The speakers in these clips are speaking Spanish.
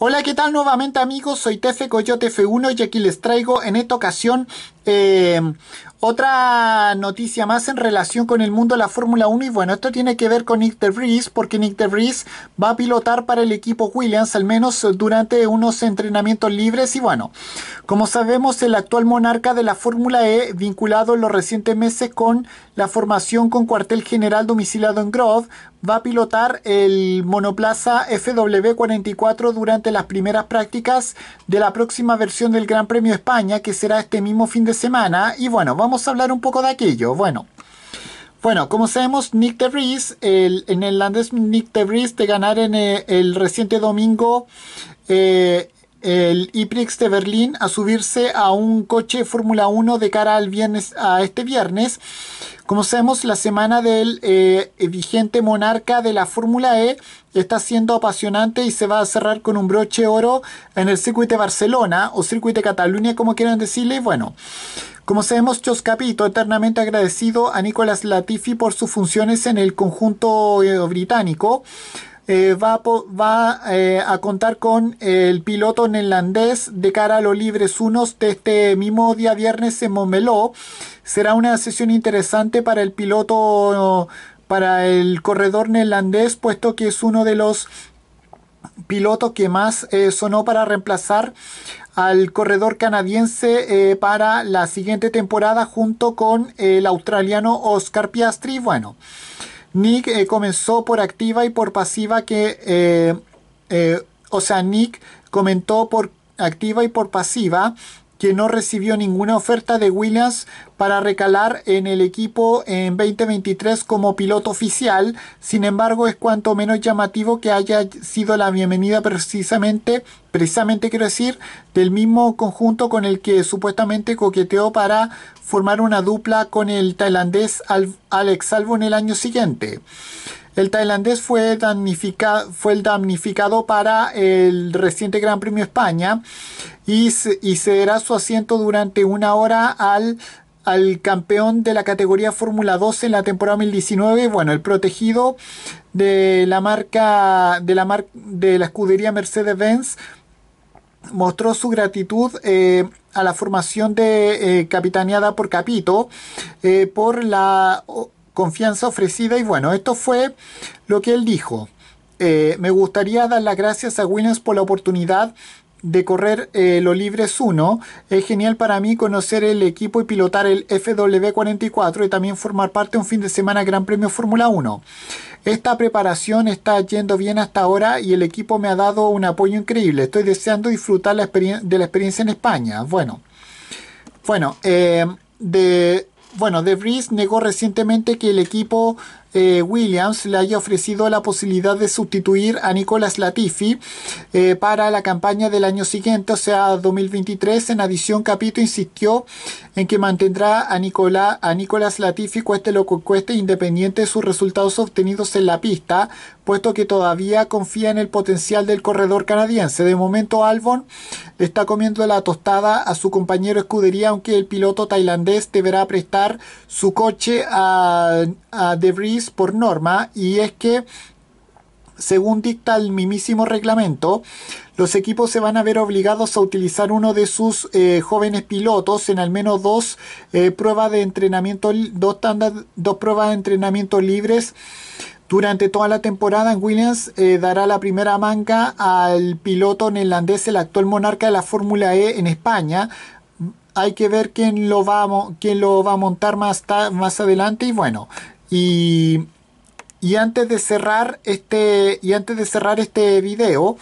Hola, ¿qué tal nuevamente amigos? Soy Tefe Coyote F1 y aquí les traigo en esta ocasión eh, otra noticia más en relación con el mundo de la Fórmula 1 y bueno, esto tiene que ver con Nick de Vries porque Nick de Vries va a pilotar para el equipo Williams al menos durante unos entrenamientos libres y bueno, como sabemos el actual monarca de la Fórmula E vinculado en los recientes meses con la formación con cuartel general domiciliado en Grove va a pilotar el monoplaza FW44 durante las primeras prácticas de la próxima versión del Gran Premio España, que será este mismo fin de semana. Y bueno, vamos a hablar un poco de aquello. Bueno. Bueno, como sabemos, Nick de Vries, el, el landés Nick de Vries, de ganar en eh, el, reciente domingo eh, el IPRIX de Berlín a subirse a un coche Fórmula 1 de cara al viernes, a este viernes. Como sabemos, la semana del eh, vigente monarca de la Fórmula E está siendo apasionante y se va a cerrar con un broche oro en el circuito de Barcelona o circuito de Cataluña, como quieran decirle. Bueno, como sabemos, choscapito, Capito, eternamente agradecido a Nicolás Latifi por sus funciones en el conjunto eh, británico. Eh, va, eh, a, contar con el piloto neerlandés de cara a los libres unos de este mismo día viernes en Montmeló. Será una sesión interesante para el piloto, para el corredor neerlandés, puesto que es uno de los pilotos que más eh, sonó para reemplazar al corredor canadiense para la siguiente temporada junto con el australiano Oscar Piastri. Bueno, Nick eh, comenzó por activa y por pasiva que, eh, eh, o sea, Nick comentó por activa y por pasiva que no recibió ninguna oferta de Williams para recalar en el equipo en 2023 como piloto oficial. Sin embargo, es cuanto menos llamativo que haya sido la bienvenida precisamente, precisamente quiero decir, del mismo conjunto con el que supuestamente coqueteó para formar una dupla con el tailandés Alex Albon en el año siguiente. El tailandés fue, fue el damnificado para el reciente Gran Premio España y, y cederá su asiento durante una hora al al campeón de la categoría Fórmula 2 en la temporada 2019, bueno, el protegido de la marca de la de la escudería Mercedes-Benz mostró su gratitud eh, a la formación de eh, capitaneada por Capito eh, por la confianza ofrecida. Y bueno, esto fue lo que él dijo. Eh, me gustaría dar las gracias a Williams por la oportunidad de correr lo eh, los Libres 1. Es genial para mí conocer el equipo y pilotar el FW44 y también formar parte de un fin de semana Gran Premio Fórmula 1. Esta preparación está yendo bien hasta ahora y el equipo me ha dado un apoyo increíble. Estoy deseando disfrutar la de la experiencia en España. Bueno, bueno eh, de, bueno, De Vries negó recientemente que el equipo eh, Williams le haya ofrecido la posibilidad de sustituir a Nicolas Latifi eh, para la campaña del año siguiente, o sea, 2023. En adición, Capito insistió en que mantendrá a, Nicolás a Nicolas Latifi cueste lo que cueste, independiente de sus resultados obtenidos en la pista, puesto que todavía confía en el potencial del corredor canadiense. De momento, Albon está comiendo la tostada a su compañero escudería, aunque el piloto tailandés deberá prestar su coche a, a Debris por norma y es que según dicta el mismísimo reglamento, los equipos se van a ver obligados a utilizar uno de sus eh, jóvenes pilotos en al menos dos eh, pruebas de entrenamiento, dos, dos pruebas de entrenamiento libres. Durante toda la temporada, Williams eh, dará la primera manga al piloto neerlandés, el actual monarca de la Fórmula E en España. Hay que ver quién lo va a, lo va a montar más, más adelante y bueno, y, y antes de cerrar este, y antes de cerrar este video,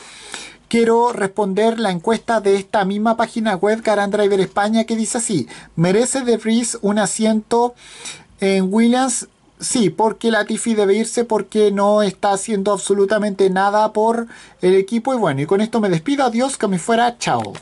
quiero responder la encuesta de esta misma página web Carandriver España que dice así, ¿merece De Vries un asiento en Williams? Sí, porque la Latifi debe irse porque no está haciendo absolutamente nada por el equipo y bueno, y con esto me despido, adiós, que me fuera, chao.